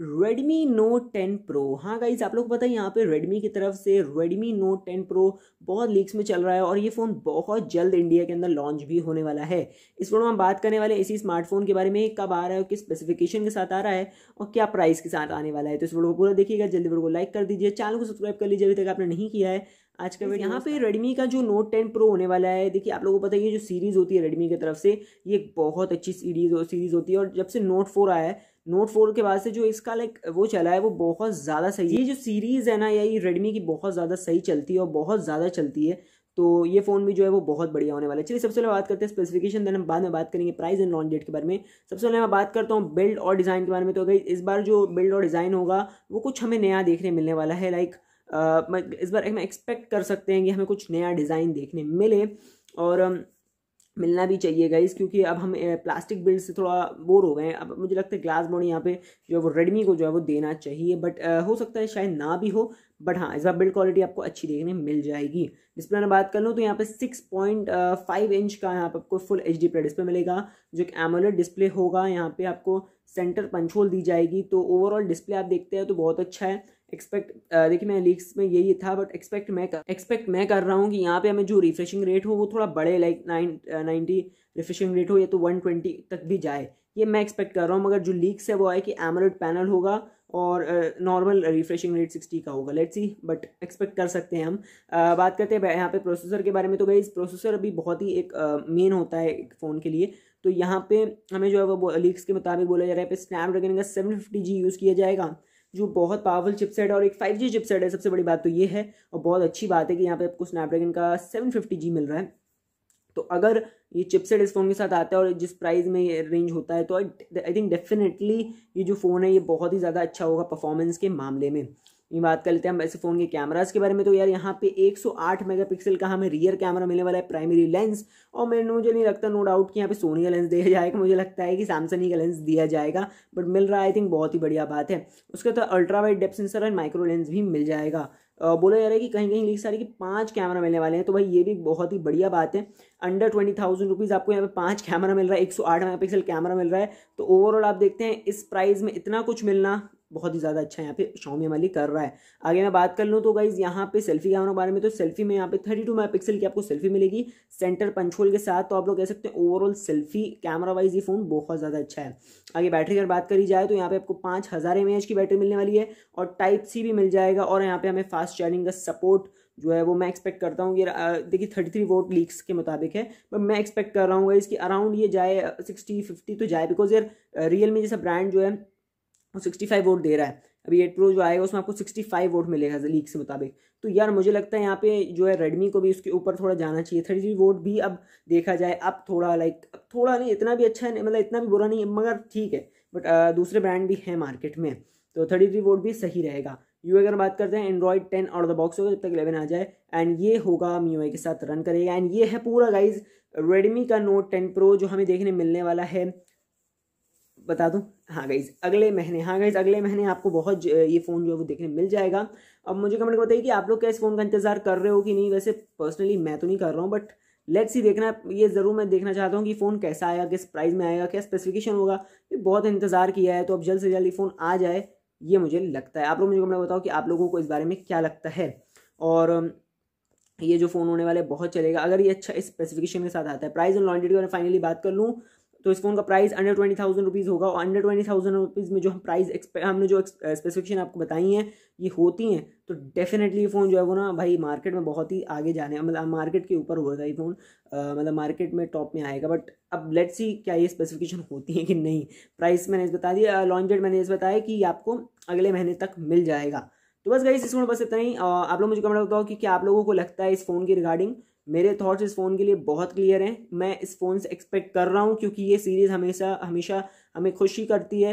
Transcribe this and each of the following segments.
Redmi Note ten Pro हाँ guys आप लोग को पता है यहाँ पे रेडमी की तरफ से रेडमी नोट टेन प्रो बहुत लीक्स में चल रहा है और ये फ़ोन बहुत जल्द इंडिया के अंदर लॉन्च भी होने वाला है इस फोन में हम बात करने वाले इसी स्मार्टफोन के बारे में कब आ रहा है किस स्पेसिफिकेशन के साथ आ रहा है और क्या प्राइस के साथ आने वाला है तो इस वीडियो को पूरा देखिएगा जल्दी वीडियो को लाइक कर दीजिए चैनल को सब्सक्राइब कर लीजिए अभी तक आपने नहीं किया है आज का वीडियो यहाँ पे रेडमी का जो नोट टेन प्रो होने वाला है देखिए आप लोगों को पता है ये जो सीरीज़ होती है रेडमी की तरफ से ये बहुत अच्छी सीरीज़ सीरीज़ होती है और जब से नोट फोर आया है नोट फोर के बाद से जो इसका लाइक वो चला है वो बहुत ज़्यादा सही है ये जो सीरीज़ है ना ये रेडमी की बहुत ज़्यादा सही चलती है और बहुत ज़्यादा चलती है तो ये फ़ोन भी जो है वो बहुत बढ़िया होने वाला है चलिए सबसे पहले बात करते हैं स्पेसिफिकेशन देन हम बाद में बात करेंगे प्राइस एंड लॉन्च डेट के बारे में सबसे पहले मैं बात करता हूँ बिल्ड और डिज़ाइन के बारे में तो अगर इस बार जो बिल्ड और डिज़ाइन होगा वो कुछ हमें नया देखने मिलने वाला है लाइक इस बार हम एक्सपेक्ट कर सकते हैं कि हमें कुछ नया डिज़ाइन देखने मिले और मिलना भी चाहिए गाइस क्योंकि अब हम प्लास्टिक बिल्ड से थोड़ा बोर हो गए हैं अब मुझे लगता है ग्लास बोर्ड यहाँ पे जो है वो रेडमी को जो है वो देना चाहिए बट हो सकता है शायद ना भी हो बट हाँ इस बार बिल्ड क्वालिटी आपको अच्छी देखने मिल जाएगी डिस्प्ले में बात कर लूँ तो यहाँ पे सिक्स पॉइंट फाइव इंच का यहाँ पर आपको फुल एच डी डिस्प्ले मिलेगा जो एक एमोलेट डिस्प्ले होगा यहाँ पे आपको सेंटर पंचोल दी जाएगी तो ओवरऑल डिस्प्ले आप देखते हैं तो बहुत अच्छा है एक्सपेक्ट देखिए मैं लीक्स में यही था बट एक्सपेक्ट मैं कर एक्सपेक्ट मैं कर रहा हूँ कि यहाँ पे हमें जो रिफ्रेशिंग रेट हो वो थोड़ा बड़े like nine ninety refreshing rate हो या तो वन ट्वेंटी तक भी जाए ये मैं एक्सपेक्ट कर रहा हूँ मगर जो लीक्स है वो है कि एमरोड पैनल होगा और नॉर्मल रिफ्रेशिंग रेट सिक्सटी का होगा लेट्स सी बट एक्सपेक्ट कर सकते हैं हम uh, बात करते हैं यहाँ पे प्रोसेसर के बारे में तो भाई प्रोसेसर अभी बहुत ही एक मेन uh, होता है एक फ़ोन के लिए तो यहाँ पे हमें जो है वो लीक्स के मुताबिक बोला जा रहा है स्नैप स्नैपड्रैगन का सेवन फिफ्टी जी यूज़ किया जाएगा जो बहुत पावरफुल चिपसेट है और एक फाइव जी चिपसेट है सबसे बड़ी बात तो ये है और बहुत अच्छी बात है कि यहाँ पे आपको स्नैपड्रैगन का सेवन फिफ्टी जी मिल रहा है तो अगर ये चिपसेट इस फ़ोन के साथ आता है और जिस प्राइस में ये रेंज होता है तो आई थिंक डेफिनेटली ये जो फ़ोन है ये बहुत ही ज़्यादा अच्छा होगा परफॉर्मेंस के मामले में ये बात कर लेते हैं हम वैसे फ़ोन के कैमराज के बारे में तो यार यहाँ पे 108 मेगापिक्सल का हमें रियर कैमरा मिलने वाला है प्राइमरी लेंस और मैंने मुझे नहीं लगता नो डाउट कि यहाँ पे सोनी का लेंस दिया जाएगा मुझे लगता है कि सैमसंग ही का लेंस दिया जाएगा बट मिल रहा है आई थिंक बहुत ही बढ़िया बात है उसके तो ultra wide depth sensor and micro lens भी मिल जाएगा बोला जा रहा है कि कहीं कहीं लिख सारी कि पाँच कैमरा मिलने वाले हैं तो भाई ये भी बहुत ही बढ़िया बात है अंडर ट्वेंटी थाउजेंड रुपीज़ आपको यहाँ पे पाँच कैमरा मिल रहा है एक सौ आठ मेगा पिक्सल कैमरा मिल रहा है तो ओवरऑल आप देखते हैं इस प्राइस में इतना कुछ मिलना बहुत ही ज़्यादा अच्छा यहाँ पे शॉमी अली कर रहा है आगे मैं बात कर लूँ तो गाइज़ यहाँ पे सेल्फी कैमरा के बारे में तो सेल्फी में यहाँ पे थर्टी टू मेगा की आपको सेल्फी मिलेगी सेंटर पंचोल के साथ तो आप लोग कह सकते हैं ओवरऑल सेल्फी कैमरा वाइज ये फ़ोन बहुत ज़्यादा अच्छा है आगे बैटरी अगर बात करी जाए तो यहाँ पे आपको पाँच हज़ार एम की बैटरी मिलने वाली है और टाइप सी भी मिल जाएगा और यहाँ पर हमें फास्ट चार्जिंग का सपोर्ट जो है वो मैं एक्सपेक्ट करता हूँ ये देखिए थर्टी थ्री वोट लीक्स के मुताबिक है बट मैं एक्सपेक्ट कर रहा हूँ इसकी अराउंड ये जाए सिक्सटी फिफ्टी तो जाए बिकॉज यार रियल में जैसा ब्रांड जो है वो सिक्सटी फाइव वोट दे रहा है अभी एट प्रो जो आएगा उसमें आपको सिक्सटी फाइव वोट मिलेगा लीक के मुताबिक तो यार मुझे लगता है यहाँ पे जो है रेडमी को भी उसके ऊपर थोड़ा जाना चाहिए थर्टी थ्री वोट भी अब देखा जाए अब थोड़ा लाइक अब थोड़ा नहीं इतना भी अच्छा नहीं मतलब इतना भी बुरा नहीं मगर ठीक है बट दूसरे ब्रांड भी हैं मार्केट में तो थर्टी थ्री वोट भी सही रहेगा यू अगर बात करते हैं Android ten out the box होगा जब तक इलेवन आ जाए एंड ये होगा मी के साथ रन करेगा एंड ये है पूरा गाइज रेडमी का नोट टेन प्रो जो हमें देखने मिलने वाला है बता दूँ हाँ गाइज अगले महीने हाँ गाइज अगले महीने आपको बहुत ये फ़ोन जो है वो देखने मिल जाएगा अब मुझे कमेंट बताइए कि आप लोग क्या इस फ़ोन का इंतज़ार कर रहे हो कि नहीं वैसे पर्सनली मैं तो नहीं कर रहा हूँ बट लेट्स ही देखना ये ज़रूर मैं देखना चाहता हूँ कि फ़ोन कैसा आएगा किस प्राइस में आएगा क्या स्पेसिफिकेशन होगा ये बहुत इंतज़ार किया है तो अब जल्द से जल्द ये फ़ोन आ जाए ये मुझे लगता है आप लोग मुझे कमेंट बताओ कि आप लोगों को इस बारे में क्या लगता है और ये जो फ़ोन होने वाले बहुत चलेगा अगर ये अच्छा स्पेसिफिकेशन के साथ आता है प्राइस एंड लॉन्डिटी की फाइनली बात कर लूँ तो इस फोन का price under twenty thousand rupees होगा और अंडर ट्वेंटी थाउजेंड रुपीज़ में जो हम प्राइस हमने जो स्पेसिफिकेशन आपको बताई हैं ये होती हैं तो डेफिनेटली ये फ़ोन जो है वो ना भाई मार्केट में बहुत ही आगे जाने मतलब मार्केट के ऊपर होगा ये फ़ोन मतलब मार्केट में टॉप में आएगा बट अब लेट्स सी क्या ये स्पेसिफिकेशन होती है कि नहीं प्राइस मैंने इस बता दिया लॉन्च डेट मैंने इस बताया कि आपको अगले महीने तक मिल जाएगा तो बस गई इस फोन बस इतना ही आप लोग मुझे कमेंट बताओ कि क्या आप लोगों को लगता है इस फ़ोन की रिगार्डिंग मेरे थॉट्स इस फ़ोन के लिए बहुत क्लियर हैं मैं इस फ़ोन से एक्सपेक्ट कर रहा हूँ क्योंकि ये सीरीज़ हमेशा हमेशा हमें खुशी करती है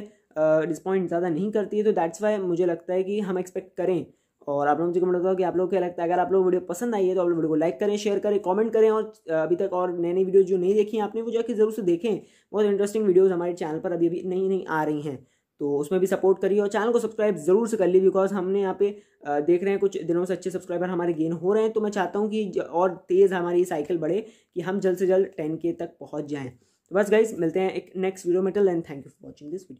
डिसपॉइंट ज़्यादा नहीं करती है तो दैट्स वाई मुझे लगता है कि हम एक्सपेक्ट करें और आप लोग मुझे कमेंट बताओ कि आप लोग क्या लगता है अगर आप लोग वीडियो पसंद आई है तो आप लोग वीडियो को लाइक करें शेयर करें कमेंट करें और अभी तक और नई नई वीडियो जो नहीं देखी आपने वो जाकर जरूर से देखें बहुत इंटरेस्टिंग वीडियोज़ हमारे चैनल पर अभी अभी नहीं नहीं आ रही हैं तो उसमें भी सपोर्ट करिए और चैनल को सब्सक्राइब ज़रूर से कर ली बिकॉज हमने यहाँ पे देख रहे हैं कुछ दिनों से अच्छे सब्सक्राइबर हमारे गेन हो रहे हैं तो मैं चाहता हूँ कि और तेज़ हमारी साइकिल बढ़े कि हम जल्द से जल्द टेन के तक पहुँच जाएँ तो बस गाइज मिलते हैं एक नेक्स्ट वीडियो में टल and thank you for watching this video